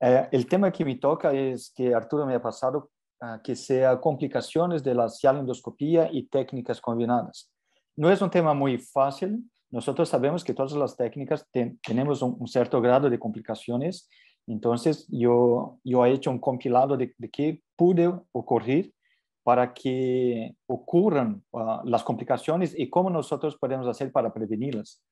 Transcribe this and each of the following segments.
Eh, el tema que me toca es que Arturo me ha pasado ah, que sea complicaciones de la cialendoscopía y técnicas combinadas. No es un tema muy fácil. Nosotros sabemos que todas las técnicas tenemos un, cierto grado de complicaciones. Entonces, yo, yo he hecho un compilado de, qué pude ocurrir para que ocurran ah, las complicaciones y cómo nosotros podemos hacer para prevenirlas.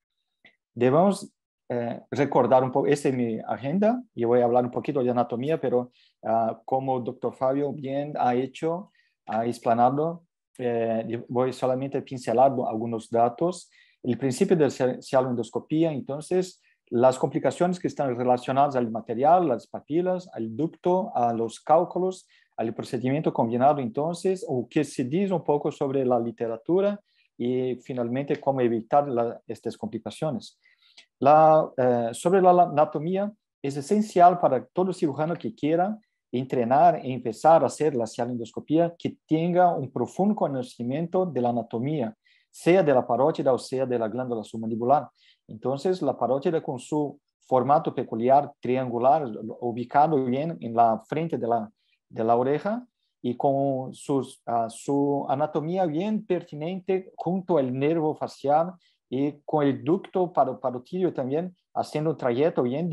Debemos eh, recordar un poco, esta es mi agenda, y voy a hablar un poquito de anatomía, pero ah, como doctor Fabio bien ha hecho, ha explanado, eh, voy solamente a pincelar algunos datos. El principio de la endoscopía, entonces, las complicaciones que están relacionadas al material, las papilas, al ducto, a los cálculos, al procedimiento combinado, entonces, o que se dice un poco sobre la literatura y finalmente cómo evitar estas complicaciones. Eh, sobre la anatomía, es esencial para todo cirujano que quiera entrenar e empezar a hacer la cialendoscopía que tenga un profundo conocimiento de la anatomía, sea de la parótida o sea de la glándula submandibular. Entonces, la parótida con su formato peculiar triangular, ubicado bien en la frente de la, oreja, y con ah, su anatomía bien pertinente junto al nervio facial y con el ducto para, parotidio también haciendo un trayecto bien,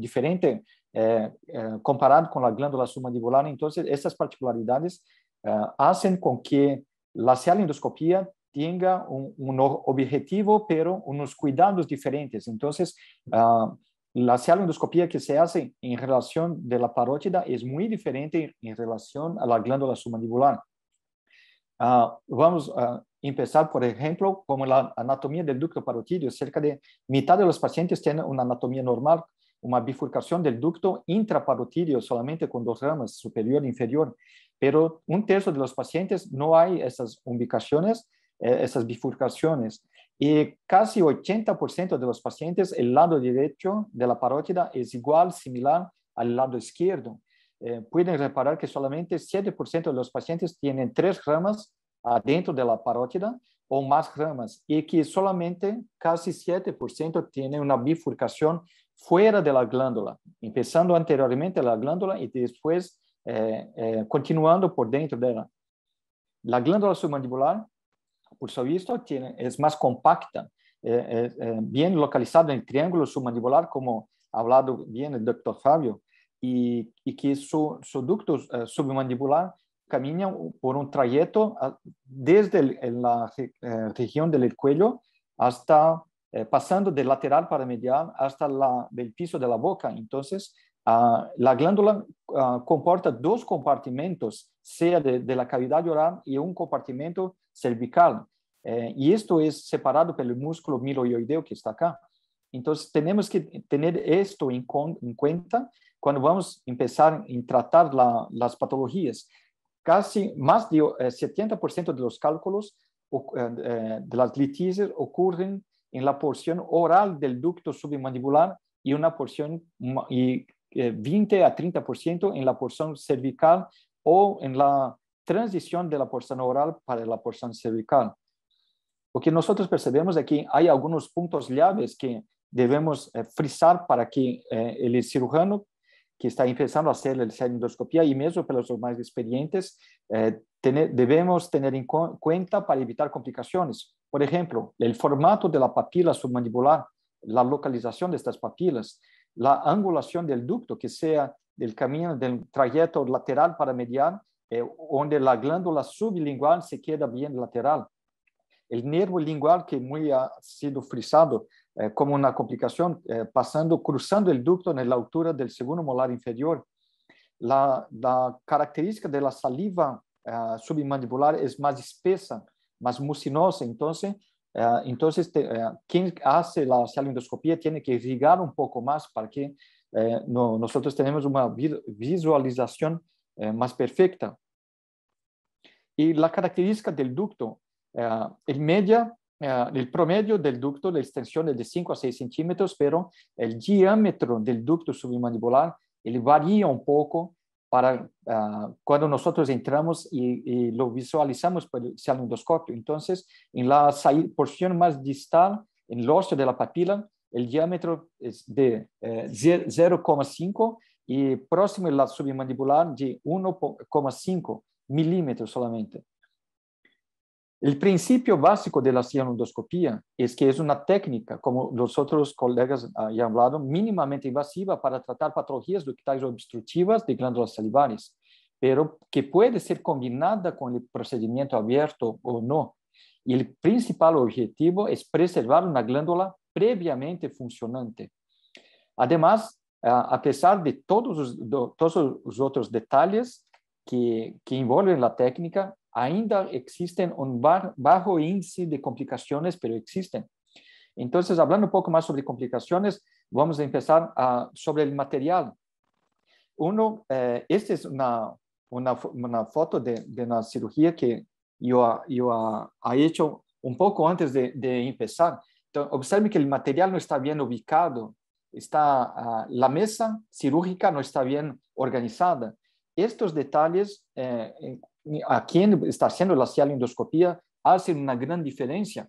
diferente eh, eh, comparado con la glándula submandibular. Entonces, estas particularidades eh, hacen con que la endoscopía tenga un, objetivo, pero unos cuidados diferentes. Entonces, la la endoscopía que se hace en relación de la parótida es muy diferente en relación a la glándula submandibular. Ah, vamos, a empezar, por ejemplo, como la anatomía del ducto parotídeo, cerca de mitad de los pacientes tienen una anatomía normal, una bifurcación del ducto intraparotidio, solamente con dos ramas, superior e inferior, pero un tercio de los pacientes no hay esas ubicaciones, eh, esas bifurcaciones. Y casi 80% de los pacientes, el lado derecho de la parótida es igual, similar al lado izquierdo. Eh, pueden reparar que solamente 7% de los pacientes tienen tres ramas adentro de la parótida o más ramas y que solamente casi 7% tiene una bifurcación fuera de la glándula, empezando anteriormente la glándula y después eh, eh, continuando por dentro de La glándula submandibular, por su visto, tiene, es más compacta, eh, bien localizada en el triángulo submandibular, como ha hablado bien el doctor Fabio, y, que su, su ducto submandibular camina por un trayecto ah, desde la eh, región del cuello hasta, eh, pasando del lateral para medial, hasta la, del piso de la boca. Entonces, ah, la glándula ah, comporta dos compartimentos, sea de, la cavidad oral y un compartimento cervical. Eh, y esto es separado por el músculo miloioideo que está acá. Entonces, tenemos que tener esto en, cuenta cuando vamos a empezar a tratar las patologías. Casi más del eh, 70% de los cálculos eh, eh, de las litises ocurren en la porción oral del ducto submandibular y una porción y 20 a 30% en la porción cervical o en la transición de la porción oral para la porción cervical. Lo que nosotros percebemos es que hay algunos puntos llaves que debemos frisar para que el cirujano que está empezando a hacer la endoscopía y incluso para los más experientes, eh, debemos tener en cuenta para evitar complicaciones. Por ejemplo, el formato de la papila submandibular, la localización de estas papilas, la angulación del ducto, que sea del camino del trayecto lateral para mediar, eh, donde la glándula sublingual se queda bien lateral el nervio lingual que muy ha sido frisado eh, como una complicación, eh, pasando, cruzando el ducto en la altura del segundo molar inferior. La, característica de la saliva eh, submandibular es más espesa, más mucinosa, entonces, entonces quien hace la salindoscopía tiene que irrigar un poco más para que nosotros tenemos una visualización más perfecta. Y la característica del ducto eh, el, media, eh, el promedio del ducto, la extensión es de 5 a 6 centímetros, pero el diámetro del ducto submandibular él varía un poco para eh, cuando nosotros entramos y, lo visualizamos por el endoscopio. Entonces, en la porción más distal, en el de la papila, el diámetro es de 0,5 y próximo a la submandibular de 1,5 milímetros solamente. El principio básico de la cianodoscopía es que es una técnica, como los otros colegas ya hablado, mínimamente invasiva para tratar patologías ductales obstructivas de glándulas salivares, pero que puede ser combinada con el procedimiento abierto o no. el principal objetivo es preservar una glándula previamente funcionante. Además, a pesar de todos los, todos los otros detalles que, que la técnica, Ainda existen un bajo índice de complicaciones, pero existen. Entonces, hablando un poco más sobre complicaciones, vamos a empezar ah, sobre el material. Uno, eh, esta es una, una, foto de, una cirugía que yo, yo he hecho un poco antes de, empezar. Observe que el material no está bien ubicado, está ah, la mesa cirúrgica no está bien organizada. Estos detalles eh, a quem está sendo a endoscopia, há uma grande diferença,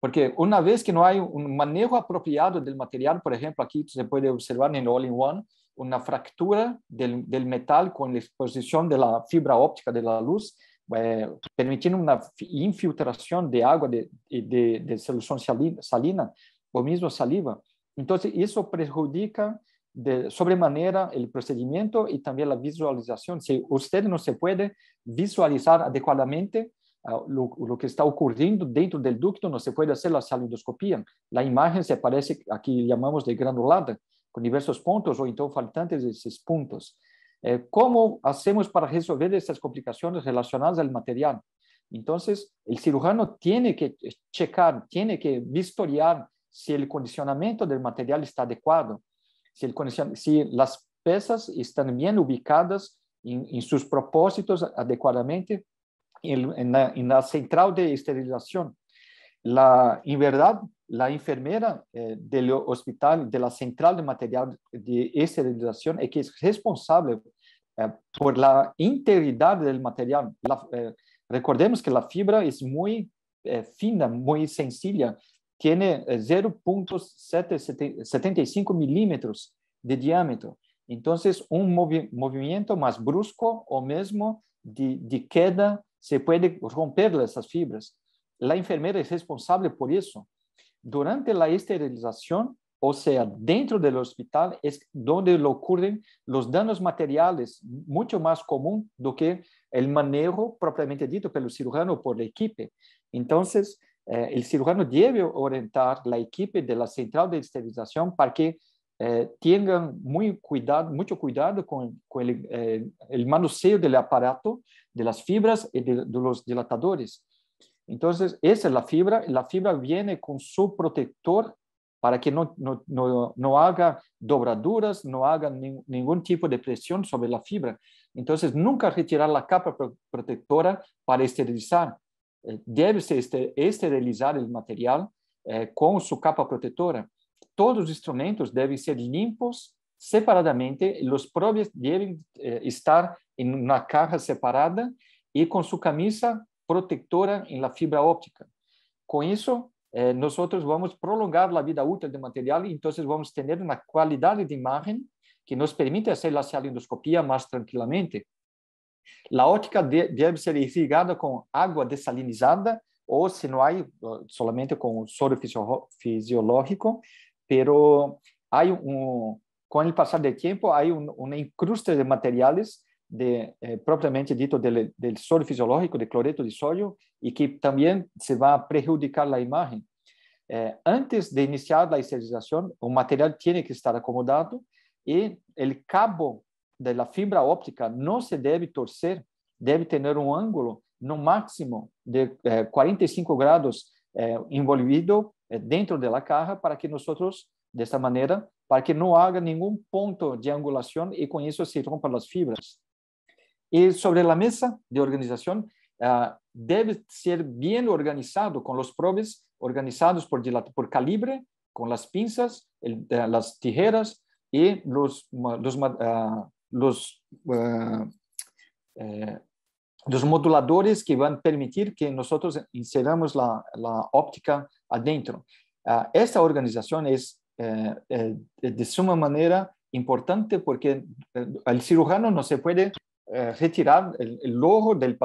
porque uma vez que não há um manejo apropriado do material, por exemplo, aqui você pode observar no all-in-one, uma fractura do, do metal com a exposição da fibra óptica da luz, eh, permitindo uma infiltração de água de, de, de solução salina, salina ou mesmo saliva. Então, isso prejudica de sobremanera el procedimiento y también la visualización. Si usted no se puede visualizar adecuadamente ah, lo, que está ocurriendo dentro del ducto, no se puede hacer la salidoscopía. La imagen se parece, aquí llamamos de granulada, con diversos puntos o entonces faltantes de esos puntos. Eh, ¿Cómo hacemos para resolver estas complicaciones relacionadas al material? Entonces, el cirujano tiene que checar, tiene que vistoriar si el condicionamiento del material está adecuado, si, las piezas están bien ubicadas en, sus propósitos adecuadamente en, la, central de esterilización. La, en verdad, la enfermera eh, del hospital, de la central de material de esterilización, es que es responsable eh, por la integridad del material. Eh, recordemos que la fibra es muy fina, muy sencilla, tiene 0.75 eh, milímetros de diámetro. Entonces, un movimiento más brusco o mismo de, queda se puede romper esas fibras. La enfermera es responsable por eso. Durante la esterilización, o sea, dentro del hospital es donde ocurren los daños materiales, mucho más común do que el manejo propiamente dicho por el cirujano o por la equipe. Entonces, eh, el cirujano debe orientar la equipe de la central de esterilización para que eh, tengan muy cuidado, mucho cuidado con, el, eh, manuseo del aparato, de las fibras y de, los dilatadores. Entonces, esa es la fibra. La fibra viene con su protector para que no, haga dobraduras, no haga ningún tipo de presión sobre la fibra. Entonces, nunca retirar la capa protectora para esterilizar deve ser esterilizado o material eh, com sua capa protetora. Todos os instrumentos devem ser limpos separadamente, os próprios devem eh, estar em uma caixa separada e com sua camisa protetora em la fibra óptica. Com isso, eh, nós vamos prolongar a vida útil do material e então vamos ter uma qualidade de imagem que nos permite fazer a endoscopia mais tranquilamente. La óptica debe ser irrigada con agua desalinizada si no hay, solamente con com soro fisiológico, pero hay um, con el pasar del tiempo hay una um, um incrusta de materiales de, eh, propiamente dicho del, del fisiológico, de cloreto de sodio, y e que también se va a perjudicar la imagen. Eh, antes de iniciar la esterilización, el material tiene que estar acomodado y e el cabo da fibra óptica não se deve torcer, deve ter um ângulo no máximo de eh, 45 graus eh, envolvido eh, dentro da caja para que nós, dessa maneira, para que não haja nenhum ponto de angulação e com isso se rompa as fibras. E sobre a mesa de organização, ah, deve ser bem organizado com os probes organizados por, por calibre, com as pinças, eh, as tijeras e os, los, los eh, eh, moduladores que van a permitir que nosotros inseramos la, la óptica adentro. Eh, esta organización es de suma manera importante porque el cirujano no se puede retirar el, ojo de,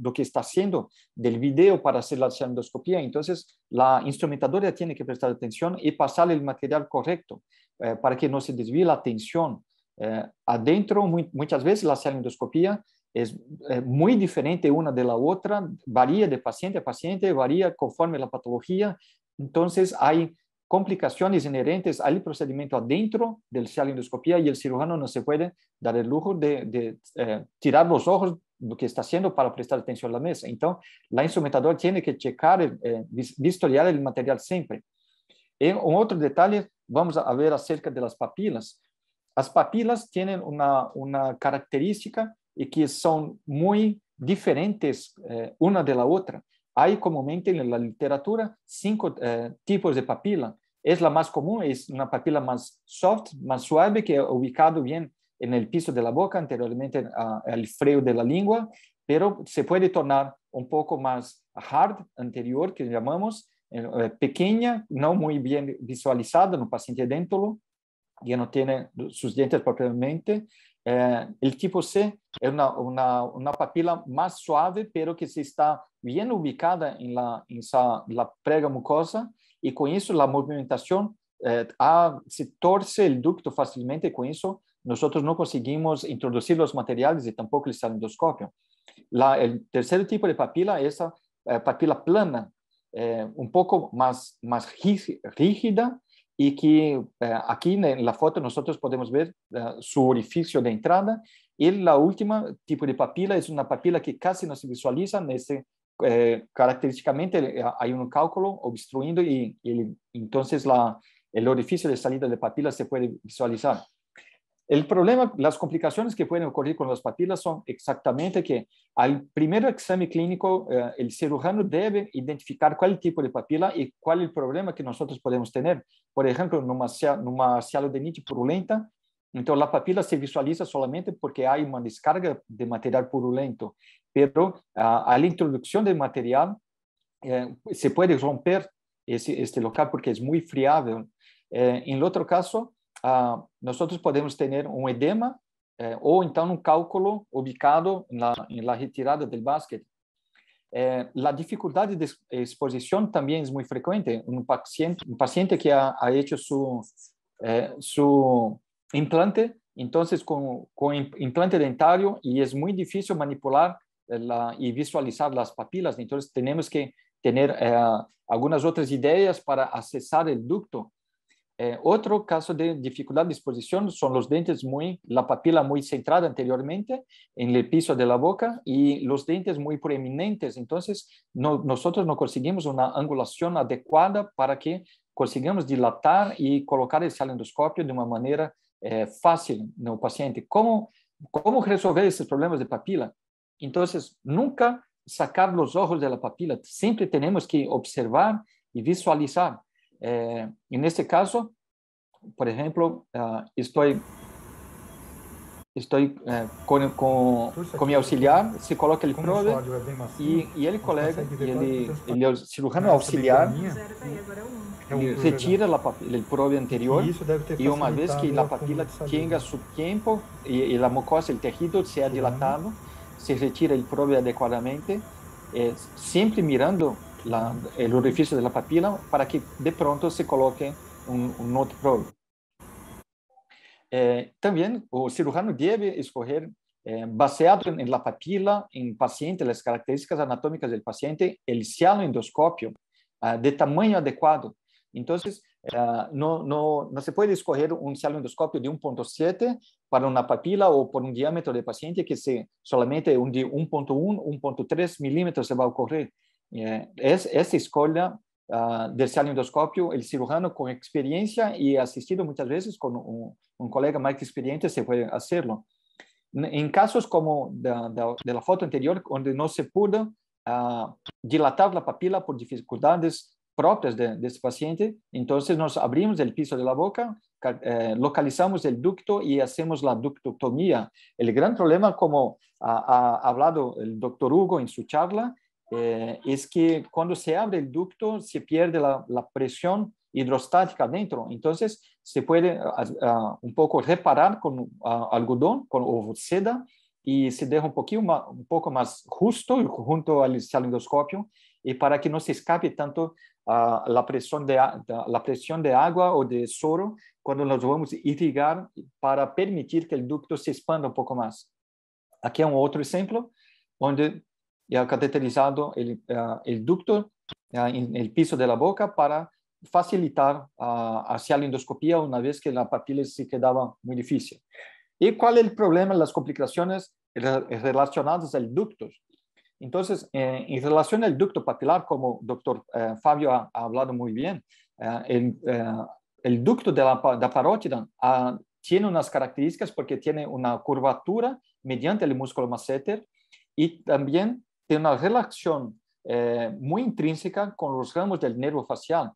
lo que está haciendo del video para hacer la endoscopía. Entonces, la instrumentadora tiene que prestar atención y pasarle el material correcto para que no se desvíe la atención eh, adentro, muchas veces la endoscopía es eh, muy diferente una de la otra, varía de paciente a paciente, varía conforme la patología. Entonces, hay complicaciones inherentes al procedimiento adentro del endoscopía y el cirujano no se puede dar el lujo de, eh, tirar los ojos lo que está haciendo para prestar atención a la mesa. Entonces, la instrumentadora tiene que checar, eh, el material siempre. En otro detalle, vamos a ver acerca de las papilas. Las papilas tienen una, característica y que son muy diferentes eh, una de la otra. Hay comúnmente en la literatura cinco eh, tipos de papila. Es la más común, es una papila más soft, más suave, que ubicado bien en el piso de la boca, anteriormente ah, al freo de la lengua, pero se puede tornar un poco más hard, anterior, que llamamos, eh, pequeña, no muy bien visualizada en un paciente adentro, ya no tiene sus dientes propiamente. Eh, el tipo C es una, una, una, papila más suave, pero que se está bien ubicada en la, en la prega mucosa y con eso la movimentación eh, se torce el ducto fácilmente. Con eso nosotros no conseguimos introducir los materiales y tampoco el endoscopio. La, el tercer tipo de papila es esa eh, papila plana, un poco más, más rígida y que eh, aquí en la foto nosotros podemos ver eh, su orificio de entrada y la última tipo de papila es una papila que casi no se visualiza ese eh, característicamente hay un cálculo obstruyendo y, entonces la, el orificio de salida de papila se puede visualizar. El problema, las complicaciones que pueden ocurrir con las papilas son exactamente que al primer examen clínico eh, el cirujano debe identificar cuál tipo de papila y cuál el problema que nosotros podemos tener. Por ejemplo, en una cialodenite purulenta, entonces la papila se visualiza solamente porque hay una descarga de material purulento, pero ah, a la introducción del material eh, se puede romper este local porque es muy friable. Eh, en el otro caso, Ah, nosotros podemos tener un edema eh, o entonces un um cálculo ubicado en em la retirada del básquet. Eh, la dificultad de exposición también es muy frecuente. Un paciente, un paciente que ha, hecho su, eh, su implante, entonces con implante dentario, y es muy difícil manipular y visualizar las papilas, entonces tenemos que tener algunas otras ideas para accesar el ducto eh, otro caso de dificultad de exposición son los dientes muy, la papila muy centrada anteriormente en el piso de la boca y los dientes muy proeminentes. Entonces, nosotros no conseguimos una angulación adecuada para que consigamos dilatar y colocar el salendoscopio de una manera eh, fácil en el paciente. ¿Cómo, ¿Cómo resolver esos problemas de papila? Entonces, nunca sacar los ojos de la papila. Siempre tenemos que observar y visualizar. Eh, en este caso, por ejemplo, ah, estoy, estoy eh, con, mi auxiliar, se coloca el probe y, el colega, el, cirujano auxiliar, retira el probe anterior y una vez que la papila tenga su tiempo y, la mucosa, el tejido se ha dilatado, se retira el probe adecuadamente, eh, siempre mirando el orificio de la papila para que de pronto se coloque un, otro probe. Eh, también el cirujano debe escoger, eh, baseado en, la papila, en paciente, las características anatómicas del paciente, el cialo endoscopio ah, de tamaño adecuado. Entonces, eh, no, no, no, se puede escoger un cialo endoscopio de 1.7 para una papila o por un diámetro de paciente que se, solamente un de 1.1, 1.3 milímetros se va a ocurrir es, esa escolha ah, del salindoscopio, el cirujano con experiencia y asistido muchas veces con un, colega más experiente se puede hacerlo. En casos como de, la foto anterior, donde no se pudo ah, dilatar la papila por dificultades propias de, este paciente, entonces nos abrimos el piso de la boca, eh, localizamos el ducto y hacemos la ductotomía. El gran problema, como ha hablado el doctor Hugo en su charla, eh, es que cuando se abre el ducto se pierde la, presión hidrostática dentro. Entonces se puede ah, ah, ah, un poco reparar con algodón con, o seda y se deja un, poquito poco más justo junto al salendoscopio y para que no se escape tanto la, presión de, agua o de soro cuando nos vamos a irrigar para permitir que el ducto se expanda un poco más. Aquí hay otro ejemplo donde y ha cateterizado el, eh, el ducto en el piso de la boca para facilitar ah, hacia la endoscopía una vez que la papila se quedaba muy difícil. ¿Y cuál es el problema? Las complicaciones relacionadas al ducto. Entonces, eh, en relación al ducto papilar, como doctor eh, Fabio ha, hablado muy bien, el, el ducto de la, parótida ah, tiene unas características porque tiene una curvatura mediante el músculo masseter y también tiene una relación eh, muy intrínseca con los ramos del nervio facial.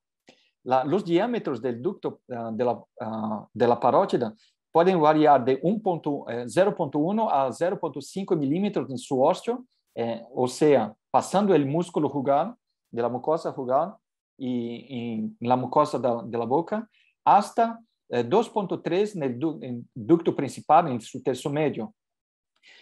los diámetros del ducto ah, ah, de, la, parótida pueden variar de 0.1 eh, a 0.5 milímetros en su óseo, eh, o sea, pasando el músculo jugal, de la mucosa jugal y, la mucosa de, la boca, hasta 2.3 en el ducto principal, en su tercio medio,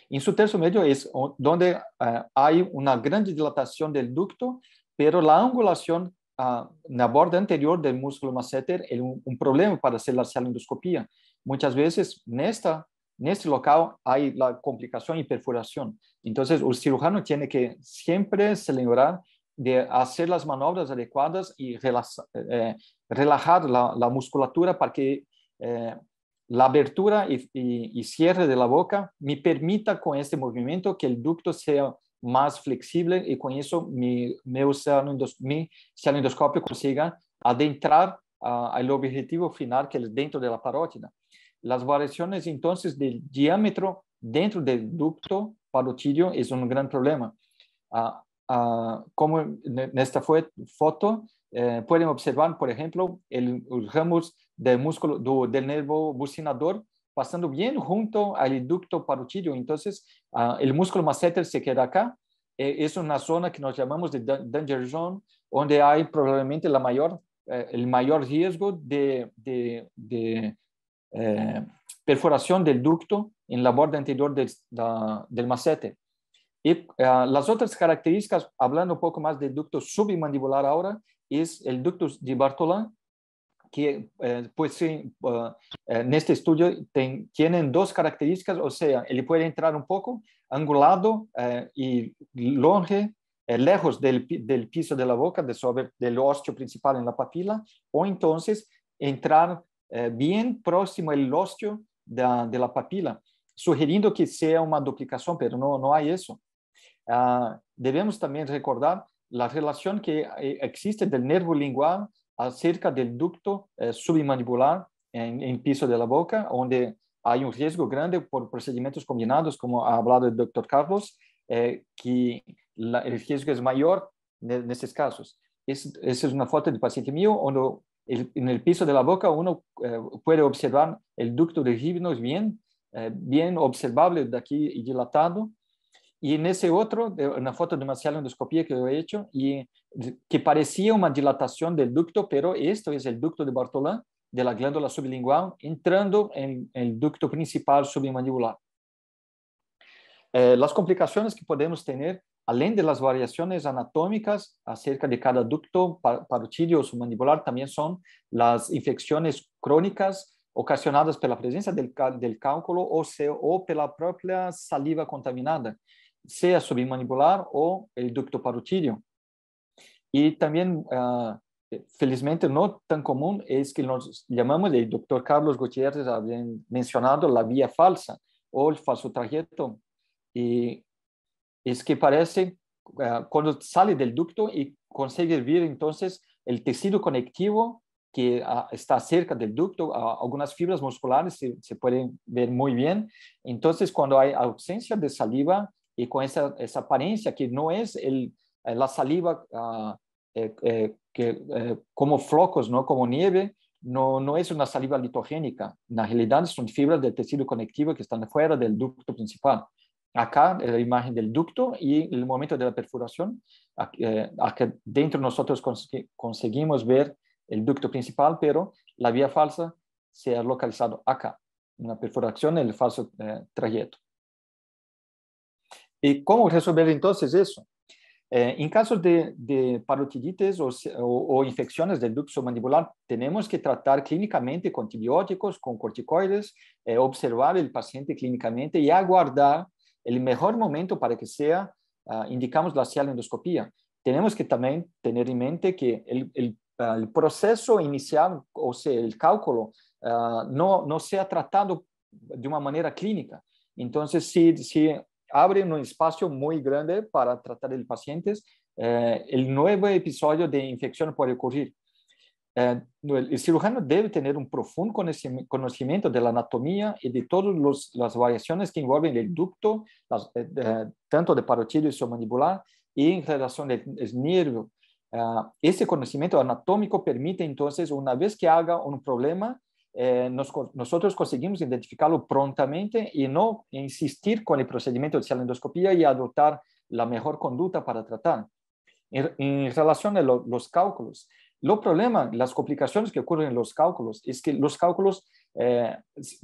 en su tercio medio es donde eh, hay una gran dilatación del ducto, pero la angulación ah, en la borda anterior del músculo masseter es un, problema para hacer la endoscopía. Muchas veces en, esta, en este local hay la complicación y perforación. Entonces, el cirujano tiene que siempre celebrar de hacer las manobras adecuadas y eh, eh, relajar la, musculatura para que la abertura y, cierre de la boca me permita con este movimiento que el ducto sea más flexible y con eso mi, mi endoscopio consiga adentrar ah, al objetivo final que es dentro de la parótida. Las variaciones entonces del diámetro dentro del ducto parotidio es un gran problema. Ah, ah, como en esta foto, eh, pueden observar, por ejemplo, el, el del músculo, del nervo bucinador, pasando bien junto al ducto parotidio. Entonces, ah, el músculo masseter se queda acá. Eh, es una zona que nos llamamos de danger zone, donde hay probablemente la mayor, eh, el mayor riesgo de, eh, perforación del ducto en la borda anterior del, del macete. Y ah, las otras características, hablando un poco más del ducto submandibular ahora, es el ductus de Bartolán, que, eh, pues ah, eh, en este estudio tienen dos características, o sea, él puede entrar un poco angulado eh, y longe, lejos del, del, piso de la boca, de del osteo principal en la papila, o entonces entrar bien próximo al osteo de, la papila, sugiriendo que sea una duplicación, pero no, no hay eso. Ah, debemos también recordar la relación que existe del nervio lingual acerca del ducto eh, submandibular en, el piso de la boca, donde hay un riesgo grande por procedimientos combinados, como ha hablado el doctor Carlos, eh, que el riesgo es mayor en, estos casos. esa es una foto del paciente mío, donde en el piso de la boca uno eh, puede observar el ducto de Hibnos bien, bien observable de aquí y dilatado, y en ese otro, una foto de una endoscopía que yo he hecho, y que parecía una dilatación del ducto, pero esto es el ducto de Bartolán, de la glándula sublingual, entrando en el ducto principal submandibular. Eh, las complicaciones que podemos tener, além de las variaciones anatómicas acerca de cada ducto parotidio submandibular, también son las infecciones crónicas ocasionadas por la presencia del cálculo o por por la propia saliva contaminada sea submanipular o el ducto parotídeo. Y también, ah, felizmente no tan común, es que nos llamamos, el doctor Carlos Gutiérrez habían mencionado la vía falsa o el falso trayecto. Y es que parece, ah, cuando sale del ducto y consigue ver entonces el tejido conectivo que ah, está cerca del ducto, algunas fibras musculares se pueden ver muy bien. Entonces, cuando hay ausencia de saliva, y con esa, esa apariencia que no es el, eh, la saliva ah, eh, eh, que, como flocos, ¿no? como nieve, no, no es una saliva litogénica. En realidad son fibras del tejido conectivo que están fuera del ducto principal. Acá la imagen del ducto y el momento de la perforación, acá dentro nosotros conseguimos ver el ducto principal, pero la vía falsa se ha localizado acá, una perforación en el falso trayecto. ¿Y cómo resolver entonces eso? Eh, en caso de, parotiditis o, infecciones del ducto mandibular, tenemos que tratar clínicamente con antibióticos, con corticoides, eh, observar el paciente clínicamente y aguardar el mejor momento para que sea, ah, indicamos la endoscopía. Tenemos que también tener en mente que el, ah, proceso inicial, o sea, el cálculo, ah, no, no sea tratado de una manera clínica. Entonces, si, si abre un espacio muy grande para tratar el pacientes. Eh, el nuevo episodio de infección puede ocurrir. Eh, el, cirujano debe tener un profundo conocimiento de la anatomía y de todas las variaciones que envuelven el ducto, las, eh, tanto de parotidio mandibular y en relación al nervio. Ah, ese conocimiento anatómico permite entonces, una vez que haga un problema, eh, nosotros conseguimos identificarlo prontamente y no insistir con el procedimiento de endoscopía y adoptar la mejor conducta para tratar. En, relación a los cálculos, lo problema, las complicaciones que ocurren en los cálculos es que los cálculos eh,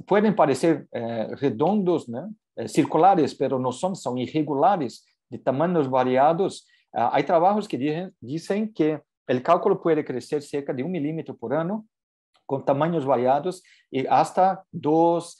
pueden parecer eh, redondos, circulares, pero no son, son irregulares, de tamaños variados. Ah, hay trabajos que dicen, dicen que el cálculo puede crecer cerca de un milímetro por año com tamanhos variados e hasta 2,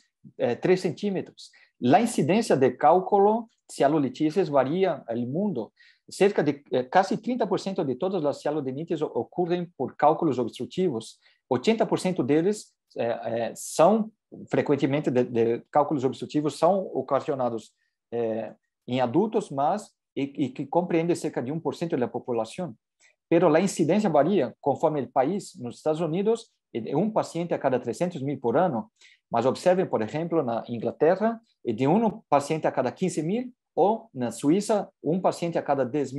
3 eh, centímetros. A incidência de cálculo celulitices varia no mundo. Cerca de quase eh, 30% de todas as celulodenites ocorrem por cálculos obstrutivos. 80% deles eh, eh são frequentemente de, de, cálculos obstrutivos são ocasionados eh, em adultos, mas e, e, que compreende cerca de 1% da população. Pero a incidência varia conforme o país. Nos Estados Unidos, Eh, un paciente a cada 300 mil por año, mas observen, por ejemplo, en Inglaterra, eh, de un paciente a cada 15 mil, o en Suiza, un paciente a cada 10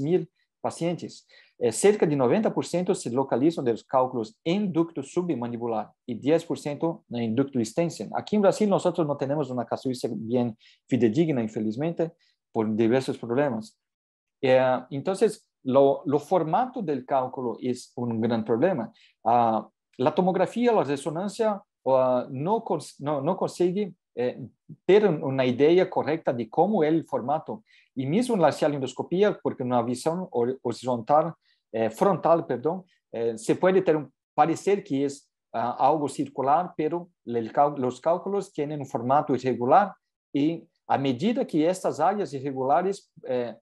mil pacientes. Eh, cerca de 90% se localizan de los cálculos en ducto submandibular y 10% en ducto extensión. Aquí en Brasil nosotros no tenemos una casuística bien fidedigna, infelizmente, por diversos problemas. entonces, lo, formato del cálculo es un gran problema. Ah, la tomografía, la resonancia ah, no, no, consigue eh, tener una idea correcta de cómo es el formato. Y mismo la cialindoscopia, porque una visión horizontal, eh, frontal, perdón, eh, se puede tener un parecer que es ah, algo circular, pero los cálculos tienen un formato irregular y a medida que estas áreas irregulares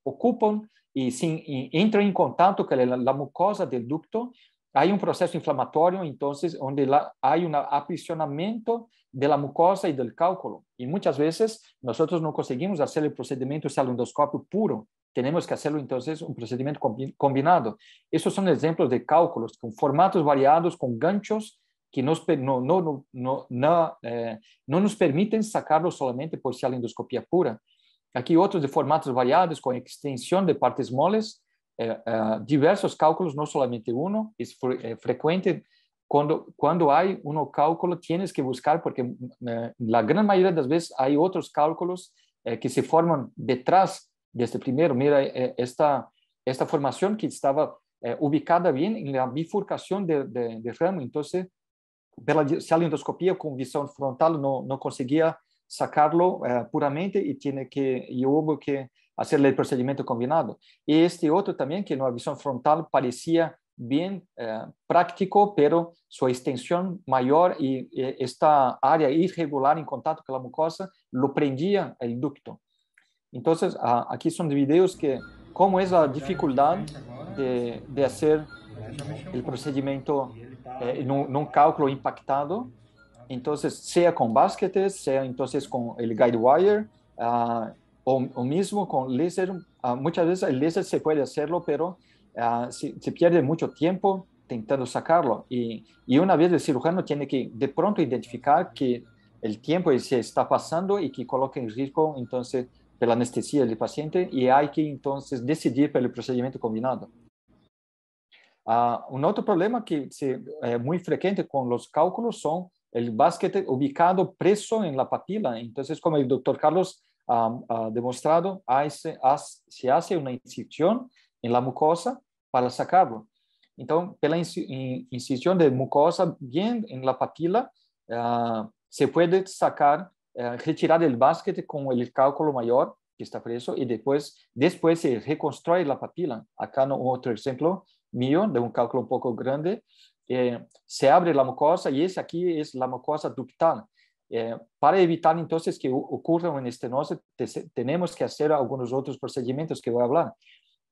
ocupan y entran en contacto con la mucosa del ducto, hay un proceso inflamatorio entonces donde la, hay un aprisionamiento de la mucosa y del cálculo. Y muchas veces nosotros no conseguimos hacer el procedimiento salendoscópico puro. Tenemos que hacerlo entonces un procedimiento combinado. Estos son ejemplos de cálculos con formatos variados, con ganchos que nos, no, no, no, no eh, nos permiten sacarlo solamente por endoscopia pura. Aquí otros de formatos variados con extensión de partes moles eh, eh, diversos cálculos, no solamente uno, es eh, frecuente cuando, cuando hay un cálculo tienes que buscar porque mm, la gran mayoría de las veces hay otros cálculos que se forman detrás de este primero. Mira, esta, formación que estaba ubicada bien en la bifurcación de, de, ramo, entonces la endoscopia con visión frontal no, no conseguía sacarlo puramente y tiene que, y hubo que hacerle el procedimiento combinado. Y este otro también, que en una visión frontal parecía bien eh, práctico, pero su extensión mayor y, eh, esta área irregular en contacto con la mucosa lo prendía el ducto. Entonces, aquí son videos que, cómo es la dificultad de, hacer el procedimiento eh, en, un, cálculo impactado, entonces, sea con básquetes, sea entonces con el guide wire, ah, o, mismo con láser, ah, muchas veces el láser se puede hacerlo, pero ah, se, pierde mucho tiempo intentando sacarlo. Y, una vez el cirujano tiene que de pronto identificar que el tiempo se está pasando y que coloca en riesgo entonces la anestesia del paciente y hay que entonces decidir por el procedimiento combinado. Ah, un otro problema que es eh, muy frecuente con los cálculos son el básquet ubicado preso en la papila. Entonces, como el doctor Carlos ha ah, demostrado, hace, se hace una incisión en la mucosa para sacarlo. entonces pela incisión de mucosa bien en la papila, ah, se puede sacar, eh, retirar el básquet con el cálculo mayor que está preso y después después se reconstruye la papila. Acá no otro ejemplo mío de un cálculo un poco grande, eh, se abre la mucosa y ese aquí es la mucosa ductal. Eh, para evitar entonces que ocurra una estenosis, tenemos que hacer algunos otros procedimientos que voy a hablar.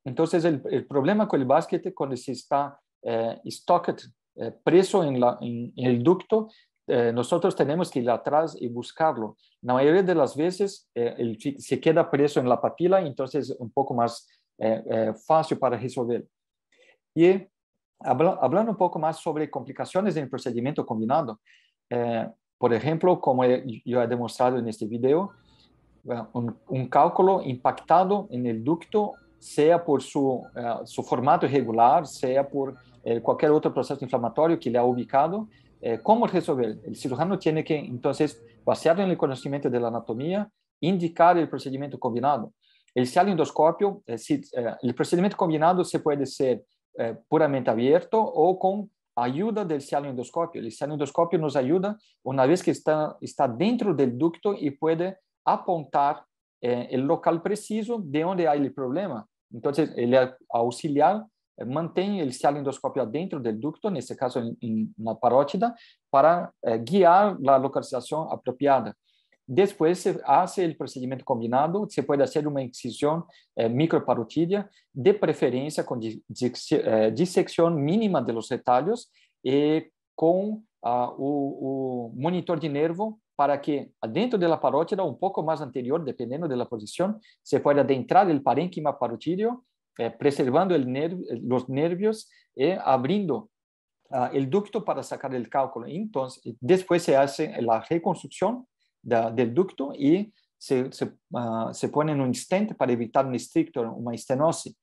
Entonces, el, problema con el básquet, cuando se está eh, eh preso en, el ducto, eh, nosotros tenemos que ir atrás y buscarlo. La mayoría de las veces se queda preso en la papila, entonces es un poco más fácil para resolver. Y hablando un poco más sobre complicaciones en el procedimiento combinado, por ejemplo, como yo he demostrado en este video, eh, un, cálculo impactado en el ducto, sea por su, eh, su formato irregular, sea por eh, cualquier otro proceso inflamatorio que le ha ubicado, ¿cómo resolver? El cirujano tiene que, entonces, basado en el conocimiento de la anatomía, indicar el procedimiento combinado. El cialindoscopio, el procedimiento combinado se puede ser puramente abierto o con ayuda del cielo endoscópio. O cielo endoscópio nos ajuda uma vez que está, está dentro do ducto e pode apontar eh, local preciso de onde há o problema. Então ele é auxiliar eh, mantém o cielo endoscópio dentro do ducto, nesse caso na parótida, para eh, guiar a localização apropriada. Después se hace el procedimiento combinado, se puede hacer una incisión eh, microparotidia, de preferencia con eh, disección mínima de los retalhos y eh, con ah, un monitor de nervo para que dentro de la parótida, un poco más anterior, dependiendo de la posición, se pueda adentrar el parénquima parotidio, preservando el los nervios y abriendo ah, el ducto para sacar el cálculo. Entonces, después se hace la reconstrucción del ducto y se, se, ah, se, pone en un stent para evitar un estricto, una estenosis.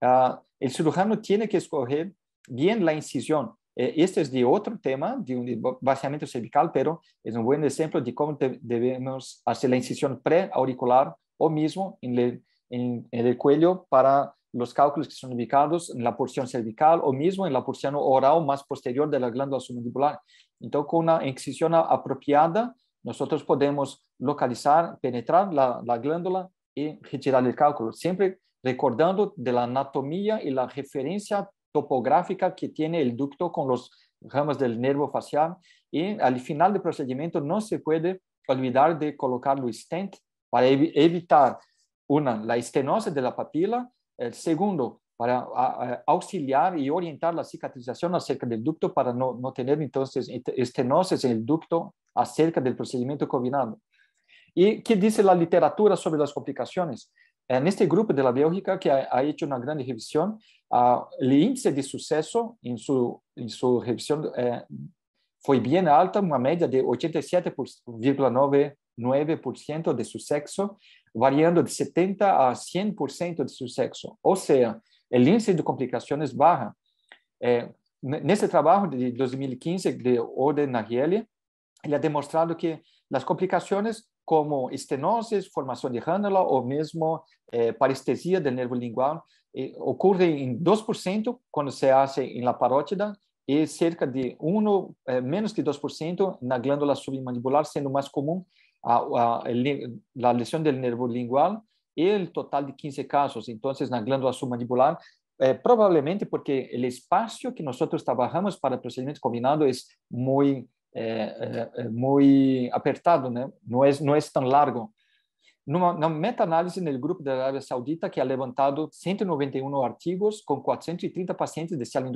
Ah, el cirujano tiene que escoger bien la incisión. Eh, este es de otro tema, de un vaciamiento cervical, pero es un buen ejemplo de cómo debemos hacer la incisión preauricular o mismo en el, en el cuello para los cálculos que son ubicados en la porción cervical o mismo en la porción oral más posterior de la glándula submandibular. Entonces, con una incisión apropiada, nosotros podemos localizar, penetrar la, glándula y retirar el cálculo, siempre recordando de la anatomía y la referencia topográfica que tiene el ducto con los ramas del nervo facial y al final del procedimiento no se puede olvidar de colocar el stent para evitar, una, la estenosis de la papila, el segundo, para auxiliar y orientar la cicatrización acerca del ducto para no, no tener entonces estenosis en el ducto acerca del procedimiento combinado. ¿Y qué dice la literatura sobre las complicaciones? En este grupo de la Bélgica, que ha, hecho una gran revisión, ah, el índice de suceso en su, en su revisión eh, fue bien alta, una media de 87,99% de su sexo, variando de 70 a 100% de su sexo. O sea, el índice de complicaciones baja. Eh, nesse trabalho de 2015 de Ode Nagieli, ele ha demonstrado que as complicações como estenoses, formação de rânula ou mesmo eh, parestesia do nervo lingual eh, ocorrem em 2% quando se hace em la parótida e cerca de 1, eh, menos de 2% na glândula submandibular, sendo mais comum a, a, a, a lesão do nervo lingual o total de 15 casos, então, na glândula submandibular, é provavelmente porque o espaço que nós trabalhamos para procedimento combinado é muito muito apertado, né? não, é, não é tão largo. Numa, na meta-análise no grupo da Arábia Saudita, que ha levantado 191 artigos com 430 pacientes de célula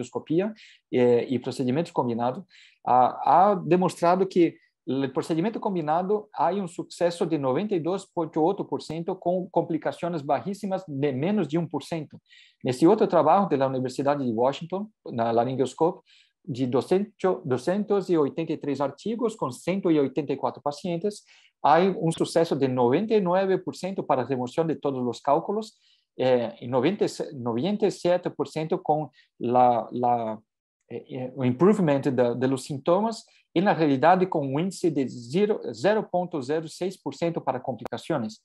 e eh, procedimentos combinados, ha, há demonstrado que o procedimento combinado há um sucesso de 92.8% com complicações baixíssimas de menos de 1%. Nesse outro trabalho da Universidade de Washington, na laryngoscope, de 283 artigos com 184 pacientes, há um sucesso de 99% para remoção de todos os cálculos eh, 90, 97% com a é, é, o improvement dos sintomas e, na realidade, com um índice de 0,06% para complicações.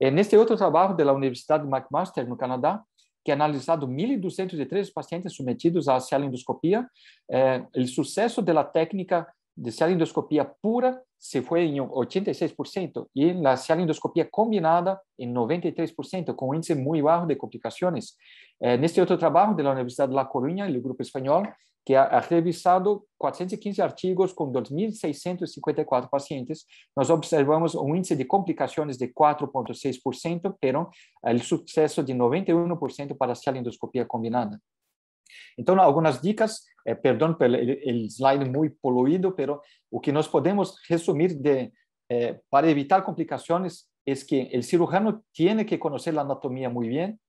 É, neste outro trabalho da Universidade de McMaster, no Canadá, que é analisado 1.203 pacientes submetidos à celiendoscopia, o sucesso da técnica de celiendoscopia pura se foi em 86% e na cialindoscopia combinada em 93% com um índice muito baixo de complicações. neste outro trabalho da Universidade de La Coruña e do grupo espanhol, que ha, revisado 415 artigos com 2.654 pacientes, nós observamos um índice de complicações de 4,6%, pero o sucesso de 91% para a cialindoscopia combinada. Então, algumas dicas Eh, perdón por el, slide muy poluido, pero lo que nos podemos resumir de, eh, para evitar complicaciones es que el cirujano tiene que conocer la anatomía muy bien,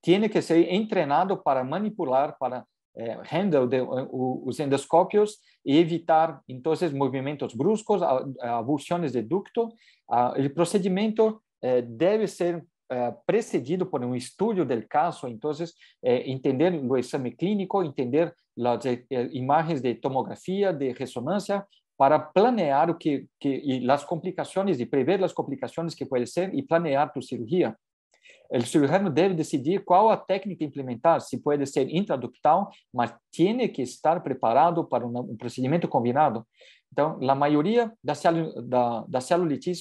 tiene que ser entrenado para manipular, para eh, handle de, los eh, endoscopios y evitar entonces movimientos bruscos, abulsiones de ducto. Ah, el procedimiento debe ser Eh, precedido por um estudo do caso, então eh, entender o exame clínico, entender as eh, de tomografia, de ressonância, para planear o que, que y las complicaciones prever as complicações que podem ser e planear a cirurgia. O cirurgião deve decidir qual a técnica implementar, se pode ser intraductal, mas tem que estar preparado para um procedimento combinado. Então, a maioria da, celu, da, da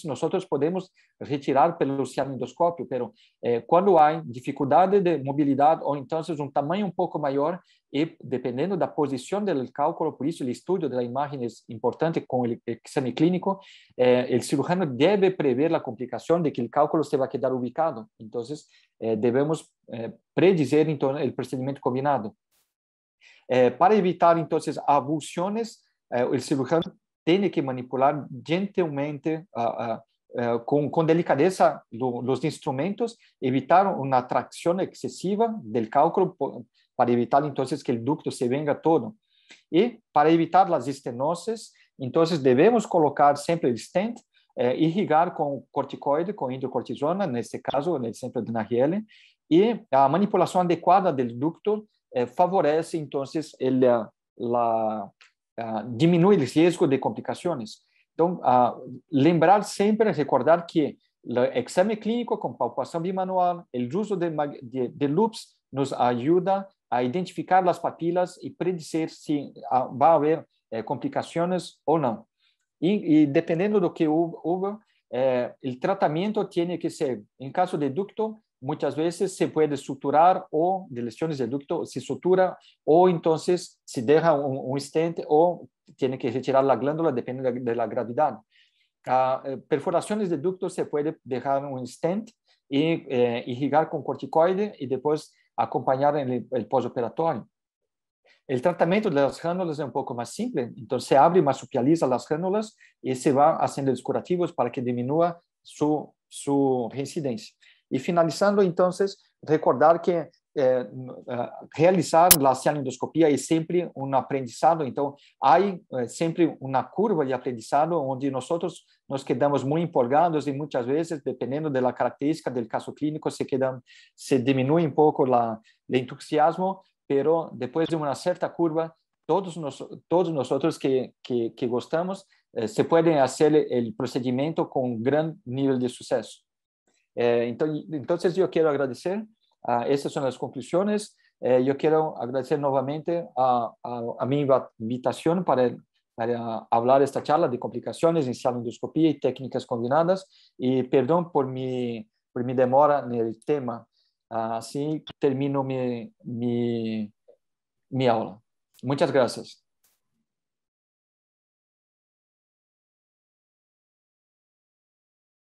nós podemos retirar pelo cianidoscópio, mas eh, quando há dificuldade de mobilidade ou então um tamanho um pouco maior, e dependendo da posição do cálculo, por isso o estudo da imagem é importante com o exame eh, clínico, eh, o cirurgião deve prever a complicação de que o cálculo se vai quedar ubicado. Então, eh, devemos eh, predizer então, o procedimento combinado. Eh, para evitar, então, avulsões, o cirurgião tem que manipular gentilmente, uh, uh, com, com delicadeza os instrumentos, evitar uma tração excessiva do cálculo para evitar, então, que o ducto se venga todo. E para evitar as estenoses, então, devemos colocar sempre o stent, eh, irrigar com corticoide, com hidrocortisona, nesse caso, no exemplo de Nahiel, e a manipulação adequada do ducto eh, favorece, então, ele, eh, uh, el riesgo de complicaciones. Entonces, ah, lembrar siempre, recordar que el examen clínico con palpación bimanual, el uso de, de, loops nos ayuda a identificar las papilas y predecir si ah, va a haber eh, complicaciones o no. Y, dependiendo de lo que hubo, eh, el tratamiento tiene que ser, en caso de ducto, muchas veces se puede suturar o de lesiones de ducto, se sutura o entonces se deja un, stent o tiene que retirar la glándula, depende de, la gravedad. Ah, eh, perforaciones de ducto se puede dejar un stent y eh, irrigar con corticoide y después acompañar en el, postoperatorio. El tratamiento de las gánulas es un poco más simple, entonces se abre y marsupializa las glándulas y se va haciendo los curativos para que disminuya su, su reincidencia. E finalizando, então, recordar que eh, eh, realizar a cianidoscopia é sempre um aprendizado, então há eh, sempre uma curva de aprendizado onde nós nos quedamos muito empolgados e muitas vezes, dependendo da característica do caso clínico, se, quedan, se diminui um pouco o entusiasmo, pero depois de uma certa curva, todos nós todos nosotros que, que, que gostamos eh, se podem fazer o procedimento com um grande nível de sucesso. Eh, entonces, entonces, yo quiero agradecer, ah, estas son las conclusiones, eh, yo quiero agradecer nuevamente a, a, mi invitación para, de hablar esta charla de complicaciones en endoscopía y técnicas combinadas y perdón por mi, por mi demora en el tema. Así termino mi, mi, mi aula. Muchas gracias.